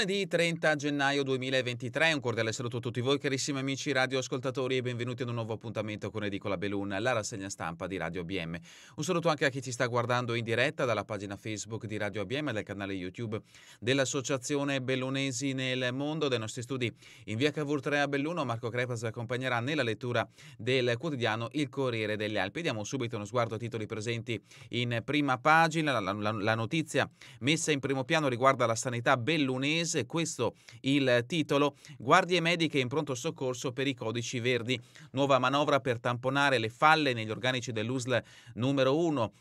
Lunedì 30 gennaio 2023, un cordiale saluto a tutti voi carissimi amici radioascoltatori e benvenuti ad un nuovo appuntamento con Edicola Belun, la rassegna stampa di Radio BM. Un saluto anche a chi ci sta guardando in diretta dalla pagina Facebook di Radio BM e dal canale YouTube dell'Associazione Bellunesi nel Mondo, dai nostri studi in via Cavour 3 a Belluno. Marco Crepas vi accompagnerà nella lettura del quotidiano Il Corriere delle Alpi. Diamo subito uno sguardo ai titoli presenti in prima pagina. La, la, la notizia messa in primo piano riguarda la sanità bellunese Paese, questo il titolo, guardie mediche in pronto soccorso per i codici verdi, nuova manovra per tamponare le falle negli organici dell'USL numero 1,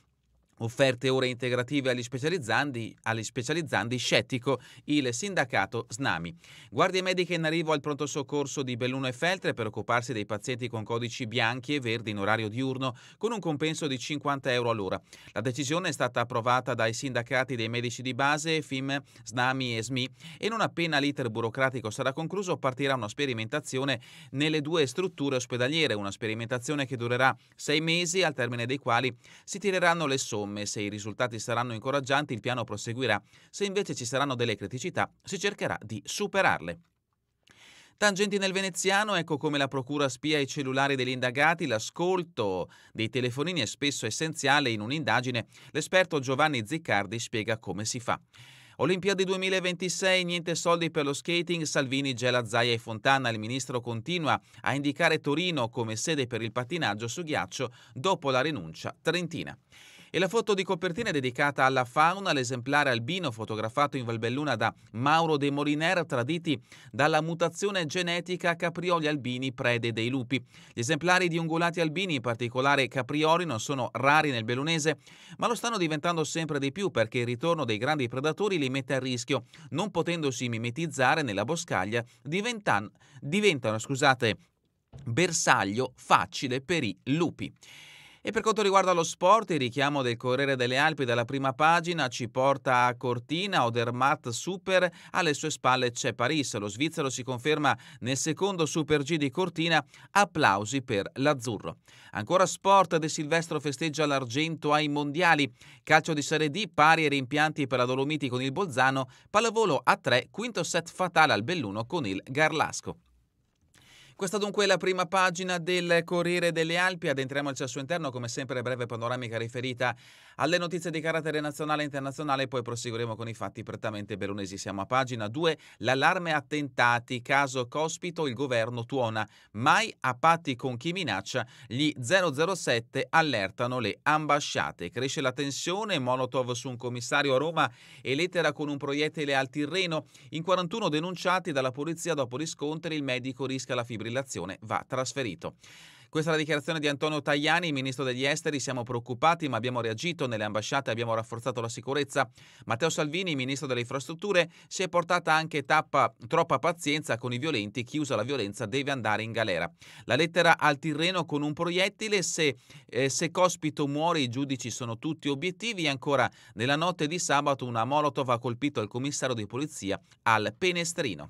offerte ore integrative agli specializzandi, agli specializzandi, scettico il sindacato SNAMI. Guardie mediche in arrivo al pronto soccorso di Belluno e Feltre per occuparsi dei pazienti con codici bianchi e verdi in orario diurno con un compenso di 50 euro all'ora. La decisione è stata approvata dai sindacati dei medici di base, FIM, SNAMI e SMI e non appena l'iter burocratico sarà concluso partirà una sperimentazione nelle due strutture ospedaliere, una sperimentazione che durerà sei mesi al termine dei quali si tireranno le somme come se i risultati saranno incoraggianti il piano proseguirà, se invece ci saranno delle criticità si cercherà di superarle. Tangenti nel veneziano, ecco come la procura spia i cellulari degli indagati, l'ascolto dei telefonini è spesso essenziale in un'indagine, l'esperto Giovanni Ziccardi spiega come si fa. Olimpiadi 2026, niente soldi per lo skating, Salvini gela Zaia e Fontana, il ministro continua a indicare Torino come sede per il pattinaggio su ghiaccio dopo la rinuncia trentina e la foto di copertina è dedicata alla fauna, l'esemplare albino fotografato in Valbelluna da Mauro De Moliner, traditi dalla mutazione genetica caprioli albini prede dei lupi. Gli esemplari di ungulati albini, in particolare caprioli, non sono rari nel bellunese, ma lo stanno diventando sempre di più perché il ritorno dei grandi predatori li mette a rischio, non potendosi mimetizzare nella boscaglia, diventano, diventano scusate, bersaglio facile per i lupi. E per quanto riguarda lo sport, il richiamo del Corriere delle Alpi dalla prima pagina ci porta a Cortina, Odermatt Super, alle sue spalle c'è Paris, lo svizzero si conferma nel secondo Super G di Cortina, applausi per l'azzurro. Ancora sport, De Silvestro festeggia l'argento ai mondiali, calcio di Serie D, pari e rimpianti per la Dolomiti con il Bolzano, pallavolo a 3, quinto set fatale al Belluno con il Garlasco. Questa dunque è la prima pagina del Corriere delle Alpi. Adentriamo al cesso interno, come sempre breve panoramica riferita alle notizie di carattere nazionale e internazionale, poi proseguiremo con i fatti prettamente berunesi. Siamo a pagina 2, l'allarme attentati, caso Cospito, il governo tuona, mai a patti con chi minaccia, gli 007 allertano le ambasciate. Cresce la tensione, Molotov su un commissario a Roma e lettera con un proiettile al Tirreno. In 41 denunciati dalla polizia dopo gli scontri, il medico rischia la fibrillazione fibrillazione va trasferito. Questa è la dichiarazione di Antonio Tajani, ministro degli esteri. Siamo preoccupati, ma abbiamo reagito. Nelle ambasciate abbiamo rafforzato la sicurezza. Matteo Salvini, ministro delle infrastrutture, si è portata anche tappa, troppa pazienza con i violenti. Chi usa la violenza deve andare in galera. La lettera al Tirreno con un proiettile. Se, eh, se Cospito muore, i giudici sono tutti obiettivi. ancora, nella notte di sabato, una Molotov ha colpito il commissario di polizia al Penestrino.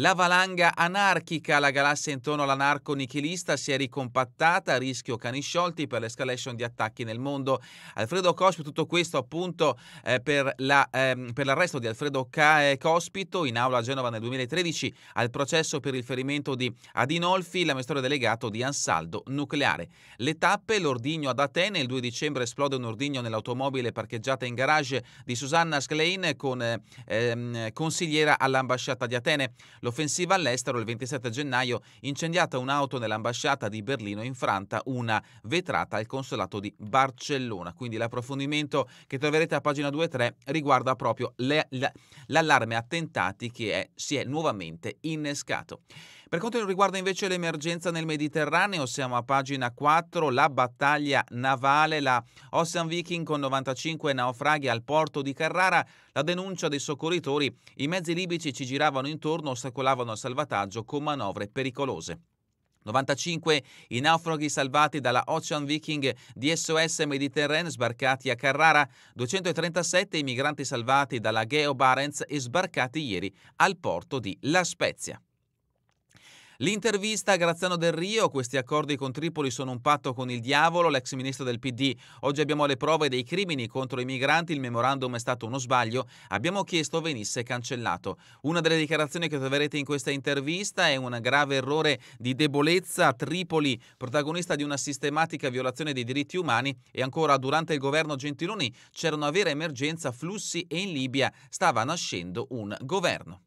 La valanga anarchica alla galassia intorno all'anarco nichilista si è ricompattata, a rischio cani sciolti per l'escalation di attacchi nel mondo. Alfredo Cospito, tutto questo appunto eh, per, la, eh, per, l'arresto di Alfredo Ca- eh, Cospito in aula a Genova nel 2013 al processo per il ferimento di Adinolfi, l'amministratore delegato di Ansaldo Nucleare. Le tappe, l'ordigno ad Atene, il 2 dicembre esplode un ordigno nell'automobile parcheggiata in garage di Susanna Schlein con ehm, eh, consigliera all'ambasciata di Atene. Lo L'offensiva all'estero il 27 gennaio incendiata un'auto nell'ambasciata di Berlino infranta una vetrata al consolato di Barcellona. Quindi l'approfondimento che troverete a pagina 2 e 3 riguarda proprio le, l'allarme attentati che è, si è nuovamente innescato. Per quanto riguarda invece l'emergenza nel Mediterraneo, siamo a pagina 4, la battaglia navale, la Ocean Viking con 95 naufraghi al porto di Carrara, la denuncia dei soccorritori, i mezzi libici ci giravano intorno, ostacolavano il salvataggio con manovre pericolose. 95 i naufraghi salvati dalla Ocean Viking di SOS Mediterraneo sbarcati a Carrara, 237 i migranti salvati dalla Geo Barents e sbarcati ieri al porto di La Spezia. L'intervista a Graziano Del Rio, questi accordi con Tripoli sono un patto con il diavolo, l'ex ministro del PD. Oggi abbiamo le prove dei crimini contro i migranti, il memorandum è stato uno sbaglio, abbiamo chiesto venisse cancellato. Una delle dichiarazioni che troverete in questa intervista è un grave errore di debolezza. Tripoli, protagonista di una sistematica violazione dei diritti umani e ancora durante il governo Gentiloni c'era una vera emergenza flussi e in Libia stava nascendo un governo.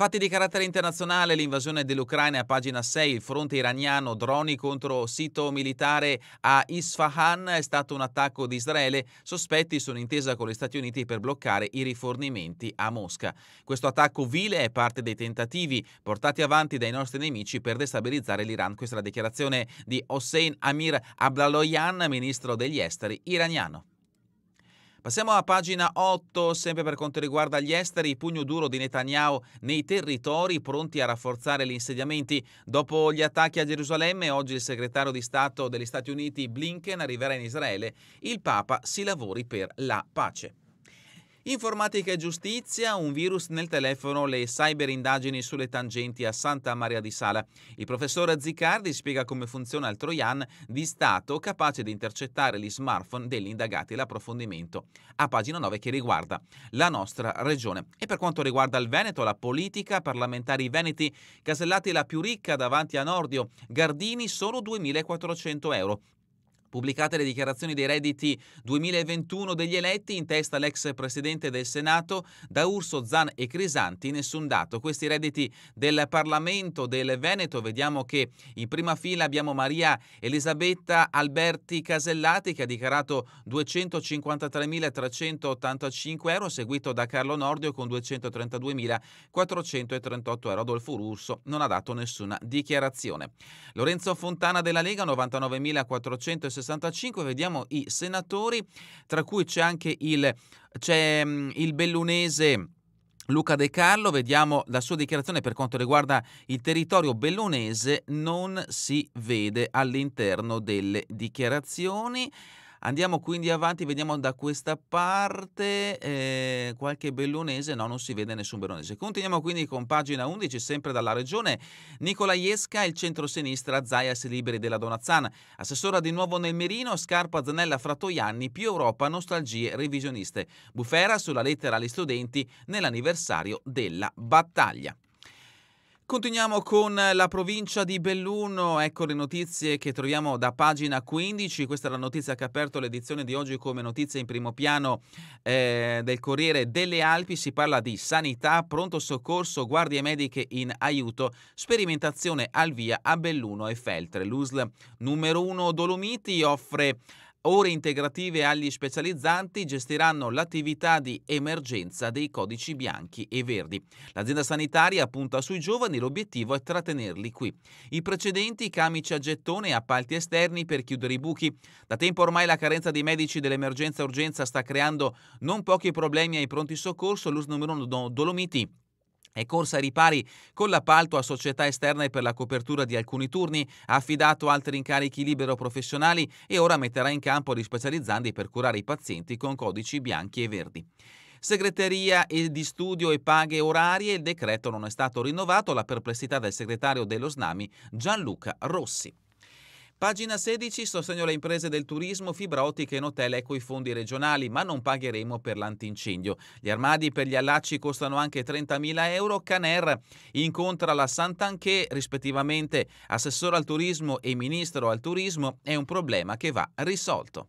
Fatti di carattere internazionale, l'invasione dell'Ucraina, pagina 6, il fronte iraniano, droni contro sito militare a Isfahan, è stato un attacco di Israele, sospetti su un'intesa con gli Stati Uniti per bloccare i rifornimenti a Mosca. Questo attacco vile è parte dei tentativi portati avanti dai nostri nemici per destabilizzare l'Iran. Questa è la dichiarazione di Hossein Amir Ablaloyan, ministro degli esteri iraniano. Passiamo a pagina 8, sempre per quanto riguarda gli esteri, pugno duro di Netanyahu nei territori pronti a rafforzare gli insediamenti. Dopo gli attacchi a Gerusalemme, oggi il segretario di Stato degli Stati Uniti Blinken arriverà in Israele. Il Papa si lavori per la pace. Informatica e giustizia, un virus nel telefono, le cyber indagini sulle tangenti a Santa Maria di Sala. Il professore Ziccardi spiega come funziona il Trojan di Stato capace di intercettare gli smartphone degli indagati. L'approfondimento a pagina 9 che riguarda la nostra regione. E per quanto riguarda il Veneto, la politica, parlamentari veneti, Casellati la più ricca davanti a Nordio, Gardini solo 2.400 euro. Pubblicate le dichiarazioni dei redditi 2021 degli eletti, in testa l'ex presidente del Senato, da Urso, Zan e Crisanti, nessun dato. Questi redditi del Parlamento del Veneto, vediamo che in prima fila abbiamo Maria Elisabetta Alberti Casellati che ha dichiarato 253.385 euro, seguito da Carlo Nordio con 232.438 euro. Adolfo Urso non ha dato nessuna dichiarazione. Lorenzo Fontana della Lega 99.460 65 vediamo i senatori, tra cui c'è anche il, c'è, mm, il bellunese. Luca De Carlo, vediamo la sua dichiarazione per quanto riguarda il territorio bellunese, non si vede all'interno delle dichiarazioni. Andiamo quindi avanti, vediamo da questa parte eh, qualche bellunese, no non si vede nessun bellunese. Continuiamo quindi con pagina 11, sempre dalla regione. Nicola Iesca, il centro-sinistra, Zaia liberi della Donazzana, Assessora di nuovo nel Merino, Scarpa Zanella Frattoianni, più Europa, nostalgie revisioniste. Bufera sulla lettera agli studenti nell'anniversario della battaglia. Continuiamo con la provincia di Belluno, ecco le notizie che troviamo da pagina 15, questa è la notizia che ha aperto l'edizione di oggi come notizia in primo piano eh, del Corriere delle Alpi, si parla di sanità, pronto soccorso, guardie mediche in aiuto, sperimentazione al via a Belluno e Feltre. L'USL numero 1 Dolomiti offre ore integrative agli specializzanti gestiranno l'attività di emergenza dei codici bianchi e verdi. L'azienda sanitaria punta sui giovani, l'obiettivo è trattenerli qui. I precedenti camici a gettone e appalti esterni per chiudere i buchi. Da tempo ormai la carenza di medici dell'emergenza urgenza sta creando non pochi problemi ai pronti soccorso. L'US numero 1 Dolomiti è corsa ai ripari con l'appalto a società esterne per la copertura di alcuni turni, ha affidato altri incarichi libero professionali e ora metterà in campo gli specializzanti per curare i pazienti con codici bianchi e verdi. Segreteria di studio e paghe orarie, il decreto non è stato rinnovato, la perplessità del segretario dello SNAMI Gianluca Rossi. Pagina 16, sostegno alle imprese del turismo, fibra ottica in hotel e coi fondi regionali, ma non pagheremo per l'antincendio. Gli armadi per gli allacci costano anche 30.000 euro. Caner incontra la Santanché, rispettivamente assessore al turismo e ministro al turismo, è un problema che va risolto.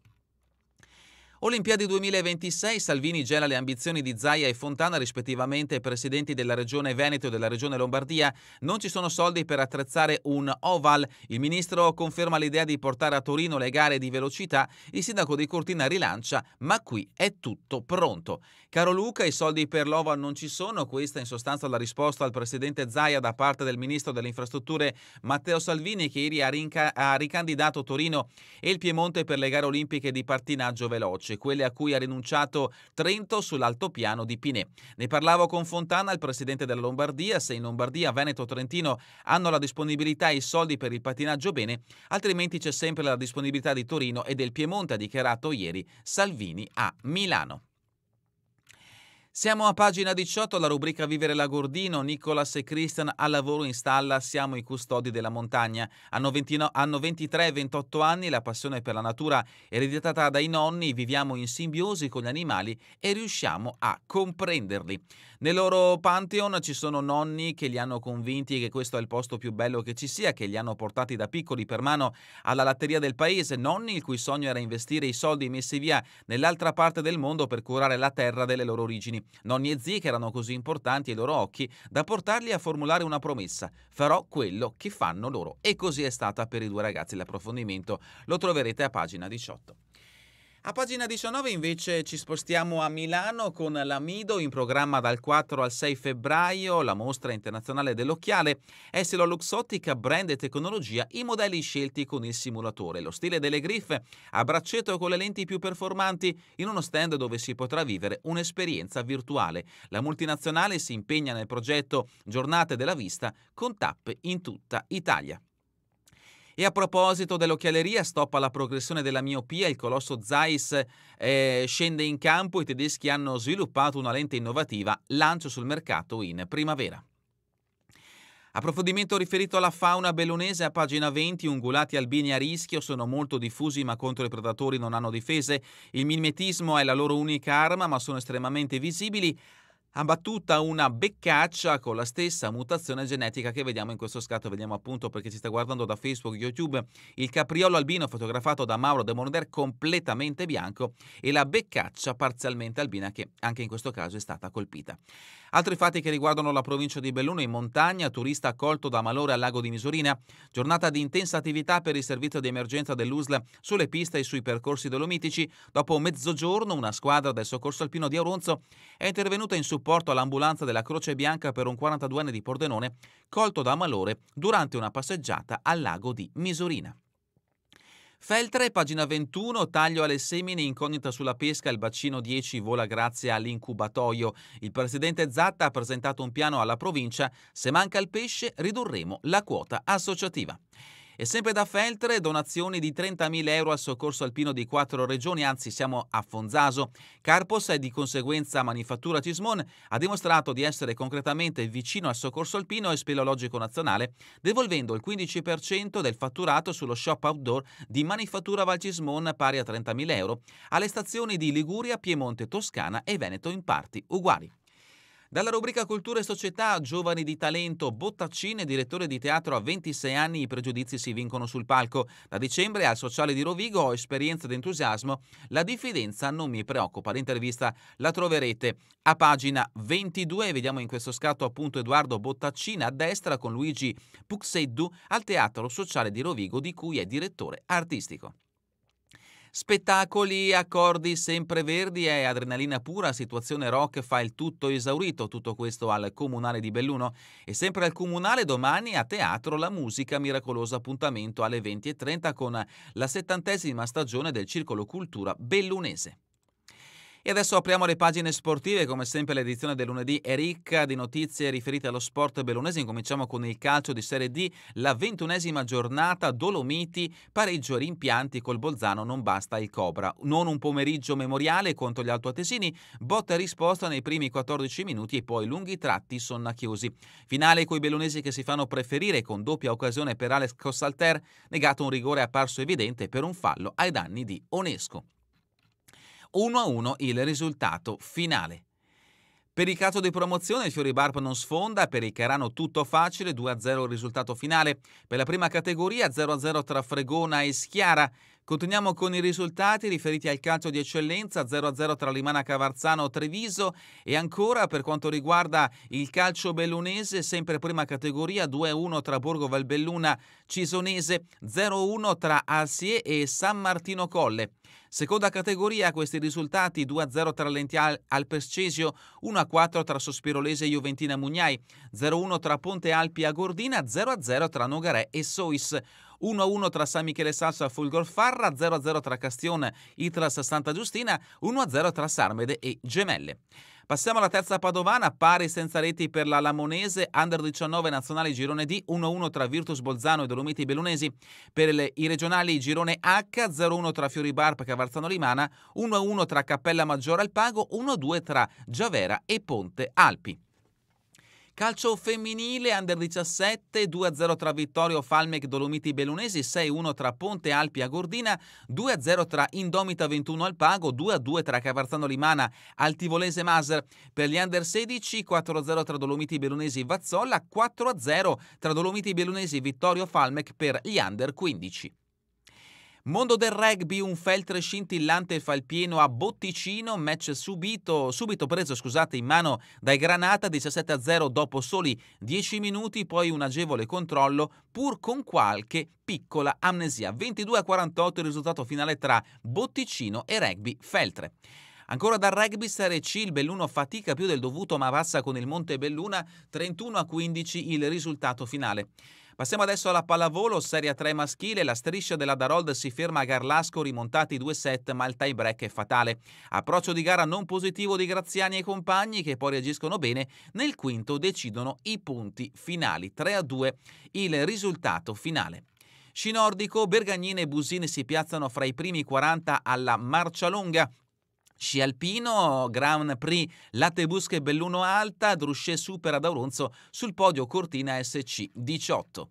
Olimpiadi 2026, Salvini gela le ambizioni di Zaia e Fontana, rispettivamente presidenti della Regione Veneto e della Regione Lombardia. Non ci sono soldi per attrezzare un oval. Il ministro conferma l'idea di portare a Torino le gare di velocità. Il sindaco di Cortina rilancia, ma qui è tutto pronto. Caro Luca, i soldi per l'oval non ci sono. Questa è in sostanza la risposta al presidente Zaia da parte del ministro delle Infrastrutture Matteo Salvini, che ieri ha, ha ricandidato Torino e il Piemonte per le gare olimpiche di partinaggio veloce luce, quelle a cui ha rinunciato Trento sull'altopiano di Pinè. Ne parlavo con Fontana, il presidente della Lombardia, se in Lombardia, Veneto, Trentino hanno la disponibilità e i soldi per il patinaggio bene, altrimenti c'è sempre la disponibilità di Torino e del Piemonte, ha dichiarato ieri Salvini a Milano. Siamo a pagina 18, la rubrica Vivere Lagordino, Nicolas e Christian al lavoro in stalla, siamo i custodi della montagna. Hanno, 29, hanno 23 28 anni, la passione per la natura è ereditata dai nonni, viviamo in simbiosi con gli animali e riusciamo a comprenderli. Nel loro pantheon ci sono nonni che li hanno convinti che questo è il posto più bello che ci sia, che li hanno portati da piccoli per mano alla latteria del paese, nonni il cui sogno era investire i soldi messi via nell'altra parte del mondo per curare la terra delle loro origini nonni, e zii che erano così importanti ai loro occhi da portarli a formulare una promessa, farò quello che fanno loro. E così è stata per i due ragazzi l'approfondimento, lo troverete a pagina 18. A pagina 19 invece ci spostiamo a Milano con l'Amido in programma dal 4 al 6 febbraio, la mostra internazionale dell'occhiale, Esselo Luxottica, brand e tecnologia, i modelli scelti con il simulatore, lo stile delle griffe, a braccetto con le lenti più performanti, in uno stand dove si potrà vivere un'esperienza virtuale. La multinazionale si impegna nel progetto Giornate della Vista con tappe in tutta Italia. E a proposito dell'occhialeria, stoppa la progressione della miopia, il colosso Zeiss eh, scende in campo, i tedeschi hanno sviluppato una lente innovativa, lancio sul mercato in primavera. Approfondimento riferito alla fauna bellunese a pagina 20, ungulati albini a rischio sono molto diffusi ma contro i predatori non hanno difese, il mimetismo è la loro unica arma ma sono estremamente visibili, ha battuta una beccaccia con la stessa mutazione genetica che vediamo in questo scatto, vediamo appunto perché ci sta guardando da Facebook, YouTube, il capriolo albino fotografato da Mauro De Morder completamente bianco e la beccaccia parzialmente albina che anche in questo caso è stata colpita. Altri fatti che riguardano la provincia di Belluno in montagna, turista accolto da malore al lago di Misurina, giornata di intensa attività per il servizio di emergenza dell'USL sulle piste e sui percorsi dolomitici, dopo mezzogiorno una squadra del soccorso alpino di Auronzo è intervenuta in supporto supporto all'ambulanza della Croce Bianca per un 42enne di Pordenone colto da malore durante una passeggiata al lago di Misurina. Feltre, pagina 21, taglio alle semine, incognita sulla pesca, il bacino 10 vola grazie all'incubatoio. Il presidente Zatta ha presentato un piano alla provincia, se manca il pesce ridurremo la quota associativa. E sempre da Feltre, donazioni di 30.000 euro al soccorso alpino di quattro regioni, anzi siamo a Fonzaso. Carpos e di conseguenza Manifattura Cismon ha dimostrato di essere concretamente vicino al soccorso alpino e speleologico nazionale, devolvendo il 15% del fatturato sullo shop outdoor di Manifattura Valcismon pari a 30.000 euro alle stazioni di Liguria, Piemonte, Toscana e Veneto in parti uguali. Dalla rubrica Cultura e Società, giovani di talento, Bottaccine, direttore di teatro a 26 anni, i pregiudizi si vincono sul palco. Da dicembre al Sociale di Rovigo ho esperienza ed entusiasmo, la diffidenza non mi preoccupa. L'intervista la troverete a pagina 22, vediamo in questo scatto appunto Edoardo Bottaccine a destra con Luigi Puxeddu al Teatro Sociale di Rovigo di cui è direttore artistico. Spettacoli, accordi sempreverdi e adrenalina pura, situazione rock fa il tutto esaurito, tutto questo al Comunale di Belluno e sempre al Comunale domani a teatro la musica miracolosa appuntamento alle 20.30 con la settantesima stagione del Circolo Cultura Bellunese. E adesso apriamo le pagine sportive, come sempre l'edizione del lunedì è ricca di notizie riferite allo sport bellunese, incominciamo con il calcio di Serie D, la ventunesima giornata, Dolomiti, pareggio e rimpianti col Bolzano, non basta il Cobra, non un pomeriggio memoriale contro gli altoatesini, botta e risposta nei primi 14 minuti e poi lunghi tratti sonnachiusi. Finale coi bellunesi che si fanno preferire con doppia occasione per Alex Cossalter, negato un rigore apparso evidente per un fallo ai danni di Onesco. 1 a 1 il risultato finale. Per il caso di promozione il Fiori Fioribarp non sfonda, per il Carano tutto facile, 2-0 il risultato finale. Per la prima categoria 0-0 tra Fregona e Schiara, Continuiamo con i risultati riferiti al calcio di eccellenza 0-0 tra Limana Cavarzano Treviso e ancora per quanto riguarda il calcio bellunese, sempre prima categoria 2-1 tra Borgo Valbelluna Cisonese, 0-1 tra Alsie e San Martino Colle. Seconda categoria, questi risultati 2-0 tra Lentia Alpescesio, 1-4 tra Sospirolese e Juventina Mugnai, 0-1 tra Ponte Alpi a Gordina, 0-0 tra Nogaré e Sois. 1-1 tra San Michele Sasso e Fulgor Farra, 0-0 tra Castione, Itras Santa Giustina, 1-0 tra Sarmede e Gemelle. Passiamo alla terza padovana, pari senza reti per la Lamonese, under 19 nazionale girone D, 1-1 tra Virtus Bolzano e Dolomiti Bellunesi, per le, i regionali girone H, 0-1 tra Fiori Barp e Cavarzano Limana, 1-1 tra Cappella Maggiore Alpago, 1-2 tra Giavera e Ponte Alpi. Calcio femminile under 17, 2-0 tra Vittorio Falmec Dolomiti Bellunesi, 6-1 tra Ponte Alpi Agordina, 2-0 tra Indomita 21 al Pago, 2-2 tra Cavarzano Limana Altivolese Maser. Per gli under 16, 4-0 tra Dolomiti Bellunesi Vazzolla, 4-0 tra Dolomiti Bellunesi Vittorio Falmec per gli under 15. Mondo del rugby, un feltre scintillante falpieno a Botticino, match subito, subito preso scusate, in mano dai Granata, 17-0 dopo soli 10 minuti, poi un agevole controllo pur con qualche piccola amnesia. 22-48 il risultato finale tra Botticino e rugby feltre. Ancora dal rugby Serie C, il Belluno fatica più del dovuto ma passa con il Monte Belluna 31 15 il risultato finale. Passiamo adesso alla pallavolo, Serie 3 maschile. La striscia della Darold si ferma a Garlasco, rimontati due set, ma il tie break è fatale. Approccio di gara non positivo di Graziani e compagni, che poi reagiscono bene. Nel quinto decidono i punti finali, 3 a 2, il risultato finale. Sci nordico, Bergagnini e Busini si piazzano fra i primi 40 alla marcia lunga. Sci alpino, Grand Prix Latte Belluno Alta, Drusce supera Dauronzo sul podio Cortina SC 18.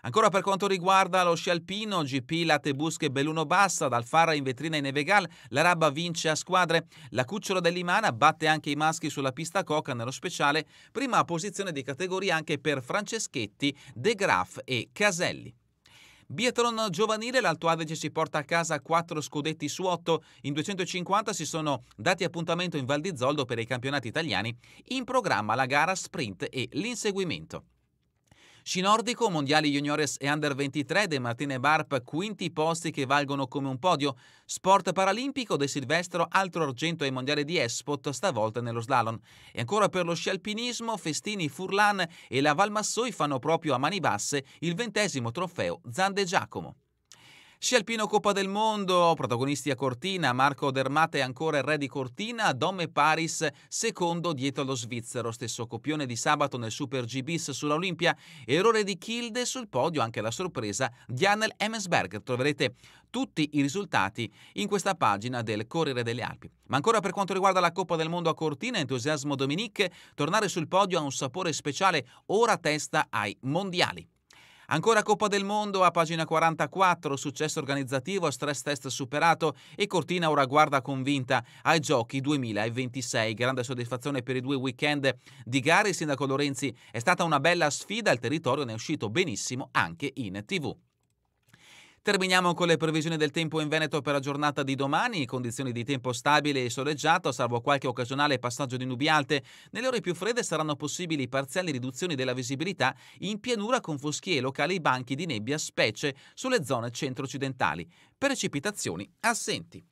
Ancora per quanto riguarda lo sci alpino, GP Latte Belluno Bassa, dal Farra in vetrina in Nevegal, la Rabba vince a squadre, la Cucciola dell'Imana batte anche i maschi sulla pista Coca nello speciale, prima posizione di categoria anche per Franceschetti, De Graaf e Caselli. Biathlon giovanile, l'Alto Adige si porta a casa 4 scudetti su 8. In 250 si sono dati appuntamento in Val di Zoldo per i campionati italiani, in programma la gara sprint e l'inseguimento. Sci nordico, mondiali juniores e under 23 De Martine Barp, quinti posti che valgono come un podio. Sport paralimpico De Silvestro, altro argento ai mondiali di Espot, stavolta nello slalom. E ancora per lo sci alpinismo, Festini, Furlan e la Valmassoi fanno proprio a mani basse il ventesimo trofeo Zande Giacomo. Sci alpino Coppa del Mondo, protagonisti a Cortina, Marco Dermate ancora il re di Cortina, Dome Paris secondo dietro allo svizzero, stesso copione di sabato nel Super G bis sulla errore di Kilde sul podio anche la sorpresa di Annel Emsberg. Troverete tutti i risultati in questa pagina del Corriere delle Alpi. Ma ancora per quanto riguarda la Coppa del Mondo a Cortina, entusiasmo Dominique, tornare sul podio ha un sapore speciale ora testa ai mondiali. Ancora Coppa del Mondo a pagina 44, successo organizzativo, stress test superato e Cortina ora guarda convinta ai giochi 2026. Grande soddisfazione per i due weekend di gare. Il sindaco Lorenzi è stata una bella sfida, il territorio ne è uscito benissimo anche in tv. Terminiamo con le previsioni del tempo in Veneto per la giornata di domani, condizioni di tempo stabile e soleggiato, salvo qualche occasionale passaggio di nubi alte. Nelle ore più fredde saranno possibili parziali riduzioni della visibilità in pianura con foschie e locali banchi di nebbia, specie sulle zone centro-occidentali. Precipitazioni assenti.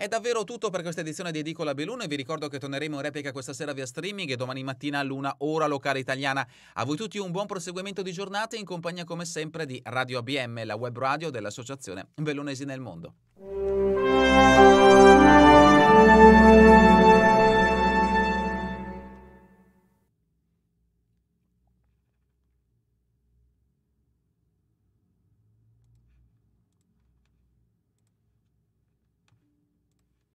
È davvero tutto per questa edizione di Edicola Belluno e vi ricordo che torneremo in replica questa sera via streaming e domani mattina a luna ora locale italiana. A voi tutti un buon proseguimento di giornata in compagnia come sempre di Radio ABM, la web radio dell'Associazione Bellunesi nel Mondo.